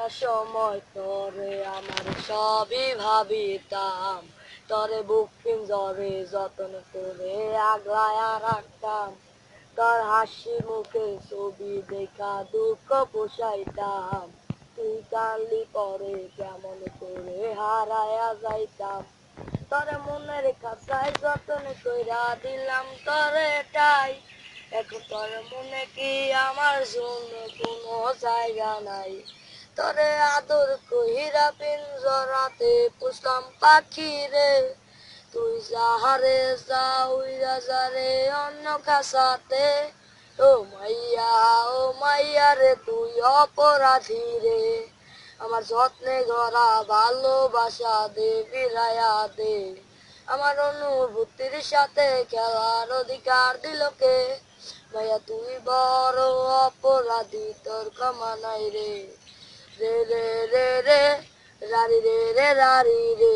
সারা সময় তরে আমার সবই ভাবিতাম তরে বুক জরে যত্ন করে আগলায়া রাখতাম তার হাসি মুখে ছবি দেখা দুঃখ পোষাইতাম তুই কান্দি পরে কেমন করে হারায়া যাইতাম তরে মনের খাসায় যতন কইরা দিলাম তরে তাই এখন তোর মনে কি আমার জন্য কোনো জায়গা নাই ভিতরে আদর কহিরা পিঞ্জরাতে পুষলাম পাখিরে তুই যাহারে যাও যারে অন্য কাসাতে ও মাইয়া ও মাইয়া রে তুই অপরাধী রে আমার যত্নে গড়া ভালোবাসা দে বিরায়া দে আমার অনুভূতির সাথে খেলার অধিকার দিল কে মাইয়া তুই বড় অপরাধী তোর কমানাই রে রে রে রে রে রারি রে রে রারি রে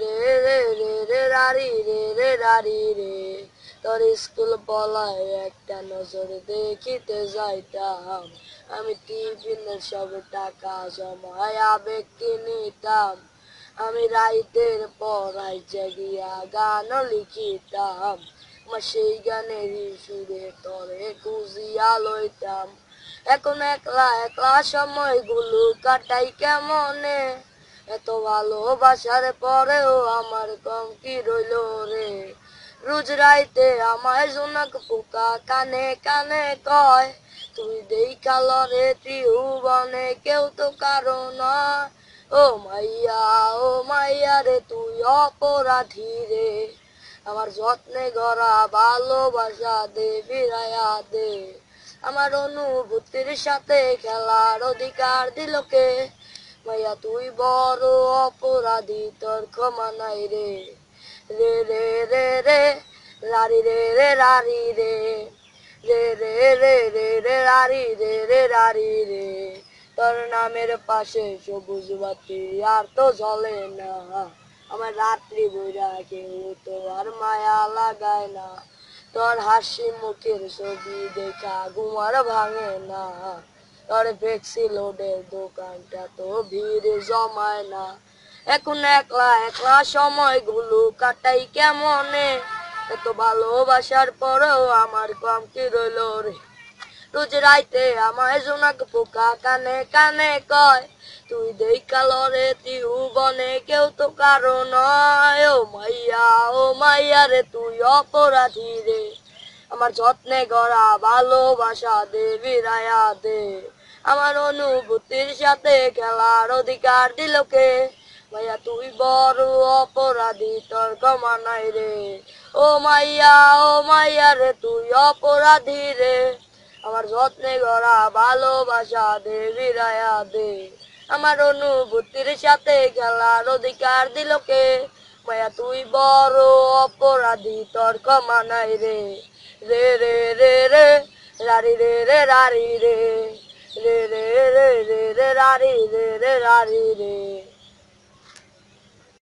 রে রে রে রে রে রারি রে রে রারি রে তোর স্কুল বলায় একটা নজর দেখিতে যাইতাম আমি টিফিনের সব টাকা জমায় আবেগ নিতাম আমি রাইতের পড়াই জাগিয়া গান লিখিতাম আমার সেই গানেরই সুরে তরে খুঁজিয়া লইতাম এখন একলা একলা সময়গুলো কাটাই কেমনে এত ভালোবাসার পরেও আমার কম কি রইল রে রোজ রাইতে আমায় জোনাক পোকা কানে কানে কয় তুই দেই কালরে ত্রিভুবনে কেউ তো কারো না ও মাইয়া ও মাইয়া রে তুই অপরাধী রে আমার যত্নে গড়া ভালোবাসা দে বিরায়া দে আমার অনুভূতির সাথে খেলার অধিকার দিল কে মাইয়া তুই বড় অপরাধী তোর ক্ষমা নাই রে রে রে রে রে রারি রে রে রারি রে রে রে রে রে রে রারি রে রে রারি রে তোর নামের পাশে সবুজ বাতি আর তো জ্বলে না আমার রাত্রি বইরা কেউ তো আর মায়া লাগায় না তোর হাসি মুখের ছবি দেখা ঘুমার ভাঙে না তোর ভেক্সি লোডের দোকানটা তো ভিড় জমায় না এখন একলা একলা সময়গুলো কাটাই কেমনে এত ভালোবাসার পরেও আমার কম কি রইল রে রোজে রাইতে আমায় জোনাক পোকা কানে কানে কয় তুই কালরে তিউ বনে কেউ তো কারো নয় ও মাইয়া ও মাইয়া রে তুই অপরাধী রে আমার যত্নে গড়া ভালোবাসা দে রায়া দে আমার অনুভূতির সাথে খেলার অধিকার দিল কে মাইয়া তুই বড় অপরাধী তোর ক্ষমা নাই রে ও মাইয়া ও মাইয়া রে তুই অপরাধী রে আমার যত্নে গড়া ভালোবাসা দেবী বিরায়া দে আমার অনুভূতির সাথে খেলার অধিকার দিল কে মায়া তুই বড় অপরাধী তোর ক্ষমা নাই রে রে রে রে রে রারি রে রে রারি রে রে রে রে রে রে রারি রে রে রারি রে